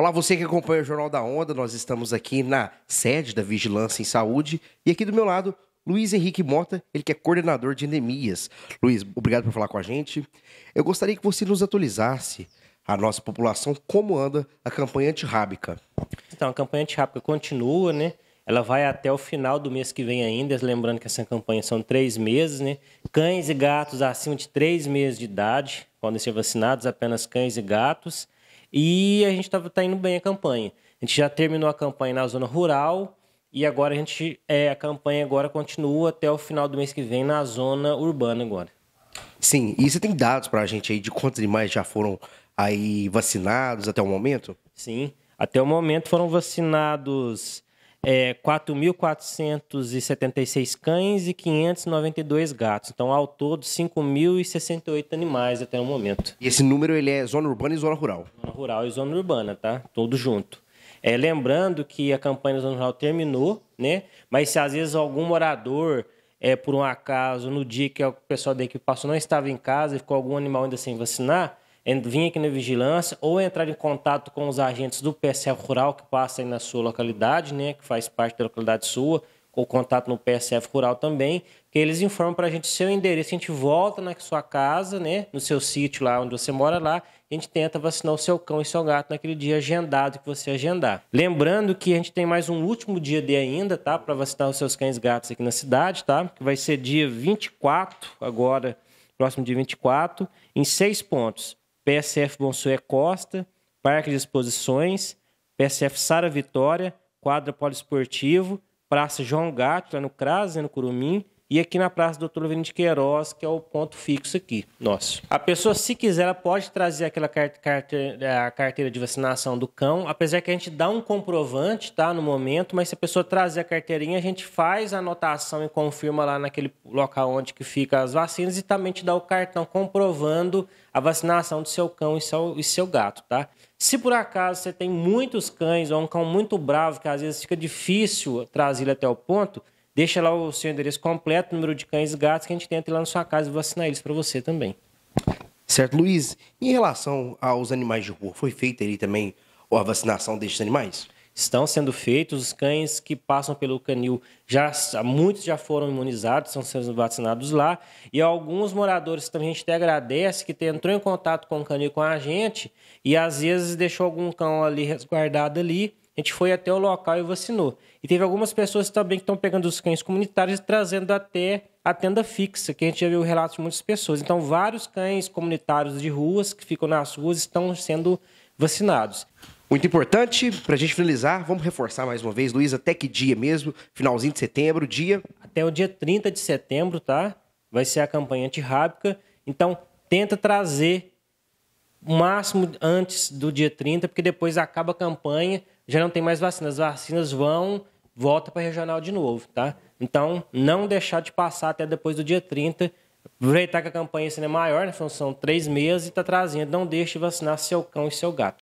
Olá, você que acompanha o Jornal da Onda, nós estamos aqui na sede da Vigilância em Saúde e aqui do meu lado, Luiz Henrique Mota, ele que é coordenador de endemias. Luiz, obrigado por falar com a gente. Eu gostaria que você nos atualizasse a nossa população como anda a campanha antirrábica. Então, a campanha antirrábica continua, né? Ela vai até o final do mês que vem ainda, lembrando que essa campanha são três meses, né? Cães e gatos acima de três meses de idade podem ser vacinados, apenas cães e gatos. E a gente está tá indo bem a campanha. A gente já terminou a campanha na zona rural e agora a gente é, a campanha agora continua até o final do mês que vem na zona urbana agora. Sim, e você tem dados para a gente aí de quantos animais já foram aí vacinados até o momento? Sim, até o momento foram vacinados é, 4.476 cães e 592 gatos. Então, ao todo, 5.068 animais até o momento. E esse número ele é zona urbana e zona rural? Zona rural e zona urbana, tá? Todo junto. É, lembrando que a campanha da zona rural terminou, né? Mas se às vezes algum morador é, por um acaso, no dia que o pessoal da equipe passou, não estava em casa e ficou algum animal ainda sem vacinar, vir aqui na vigilância ou entrar em contato com os agentes do PSF Rural que passa aí na sua localidade, né, que faz parte da localidade sua, ou contato no PSF Rural também, que eles informam para a gente seu endereço, a gente volta na sua casa, né, no seu sítio lá onde você mora lá, a gente tenta vacinar o seu cão e seu gato naquele dia agendado que você agendar. Lembrando que a gente tem mais um último dia de ainda, tá, para vacinar os seus cães e gatos aqui na cidade, tá? Que vai ser dia 24 agora, próximo dia 24, em seis pontos. PSF Bonsué Costa, Parque de Exposições, PSF Sara Vitória, Quadra Poliesportivo, Praça João Gato, lá no Cras, né, no Curumim, e aqui na Praça Doutor Vini de Queiroz, que é o ponto fixo aqui nosso. A pessoa, se quiser, ela pode trazer aquela carteira, a carteira de vacinação do cão, apesar que a gente dá um comprovante, tá, no momento, mas se a pessoa trazer a carteirinha, a gente faz a anotação e confirma lá naquele local onde que fica as vacinas e também te dá o cartão comprovando a vacinação do seu cão e seu, e seu gato, tá? Se por acaso você tem muitos cães ou um cão muito bravo, que às vezes fica difícil trazer ele até o ponto, Deixa lá o seu endereço completo, número de cães e gatos, que a gente tem lá na sua casa e assinar eles para você também. Certo, Luiz. Em relação aos animais de rua, foi feita ali também a vacinação destes animais? Estão sendo feitos. Os cães que passam pelo canil, já, muitos já foram imunizados, estão sendo vacinados lá. E alguns moradores também a gente até agradece que entrou em contato com o canil com a gente e às vezes deixou algum cão ali resguardado ali a gente foi até o local e vacinou. E teve algumas pessoas também que estão pegando os cães comunitários e trazendo até a tenda fixa, que a gente já viu relatos de muitas pessoas. Então, vários cães comunitários de ruas que ficam nas ruas estão sendo vacinados. Muito importante, para a gente finalizar, vamos reforçar mais uma vez, Luiz, até que dia mesmo? Finalzinho de setembro, dia? Até o dia 30 de setembro, tá? Vai ser a campanha antirrábica. Então, tenta trazer o máximo antes do dia 30, porque depois acaba a campanha, já não tem mais vacinas. As vacinas vão, volta para regional de novo, tá? Então, não deixar de passar até depois do dia 30. Aproveitar que a campanha é maior, né? são três meses e está trazendo. Não deixe de vacinar seu cão e seu gato.